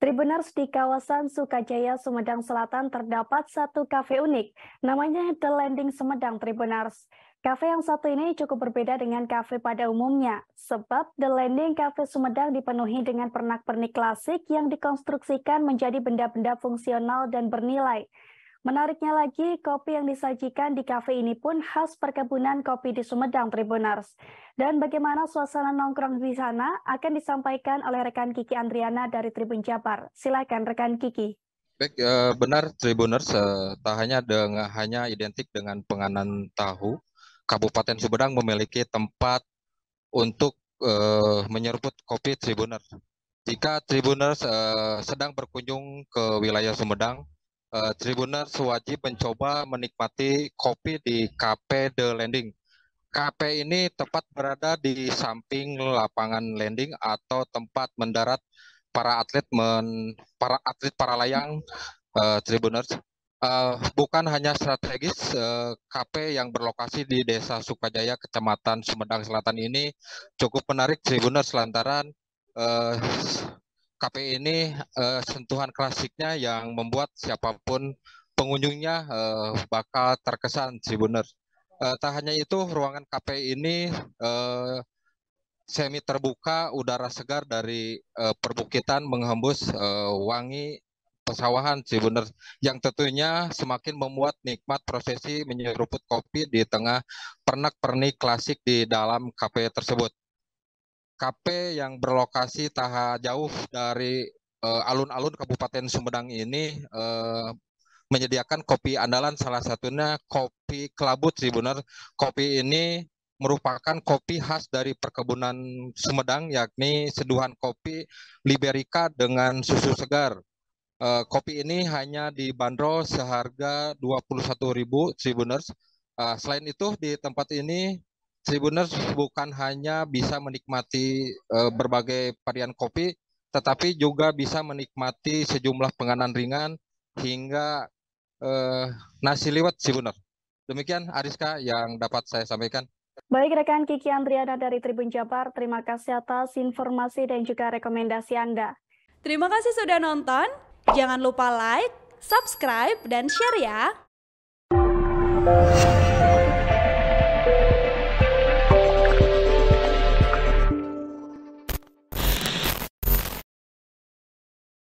Tribuners di kawasan Sukajaya, Sumedang Selatan terdapat satu kafe unik, namanya The Landing Sumedang Tribuners. Kafe yang satu ini cukup berbeda dengan kafe pada umumnya, sebab The Landing Cafe Sumedang dipenuhi dengan pernak-pernik klasik yang dikonstruksikan menjadi benda-benda fungsional dan bernilai. Menariknya lagi, kopi yang disajikan di kafe ini pun khas perkebunan kopi di Sumedang Tribuners. Dan bagaimana suasana nongkrong di sana akan disampaikan oleh rekan Kiki Andriana dari Tribun Jabar. Silakan rekan Kiki. Baik, eh, benar Tribuners, eh, tak hanya dengan hanya identik dengan penganan tahu, Kabupaten Sumedang memiliki tempat untuk eh, menyeruput kopi Tribuners. Jika Tribuners sedang berkunjung ke wilayah Sumedang, uh, eh, Tribuners wajib mencoba menikmati kopi di KP The Landing. KP ini tepat berada di samping lapangan landing atau tempat mendarat para atlet men, para atlet para layang uh, Tribuners. Uh, bukan hanya strategis, uh, KP yang berlokasi di Desa Sukajaya, Kecamatan Sumedang Selatan ini cukup menarik Tribuners lantaran uh, KPI ini uh, sentuhan klasiknya yang membuat siapapun pengunjungnya uh, bakal terkesan sih bener. Uh, tak hanya itu, ruangan KPI ini uh, semi terbuka, udara segar dari uh, perbukitan menghembus uh, wangi pesawahan sih bener. Yang tentunya semakin memuat nikmat prosesi menyeruput kopi di tengah pernak-pernik klasik di dalam KPI tersebut. KP yang berlokasi tak jauh dari eh, alun-alun Kabupaten Sumedang ini uh, menyediakan kopi andalan salah satunya kopi kelabu, sih benar. Kopi ini merupakan kopi khas dari perkebunan Sumedang yakni seduhan kopi Liberica dengan susu segar. Uh, kopi ini hanya dibanderol seharga 21.000 sih benar. selain itu di tempat ini Tribuners bukan hanya bisa menikmati uh, berbagai varian kopi, tetapi juga bisa menikmati sejumlah penganan ringan hingga uh, nasi liwet Tribuners. Demikian Ariska yang dapat saya sampaikan. Baik rekan Kiki Andriana dari Tribun Jabar, terima kasih atas informasi dan juga rekomendasi Anda. Terima kasih sudah nonton, jangan lupa like, subscribe, dan share ya.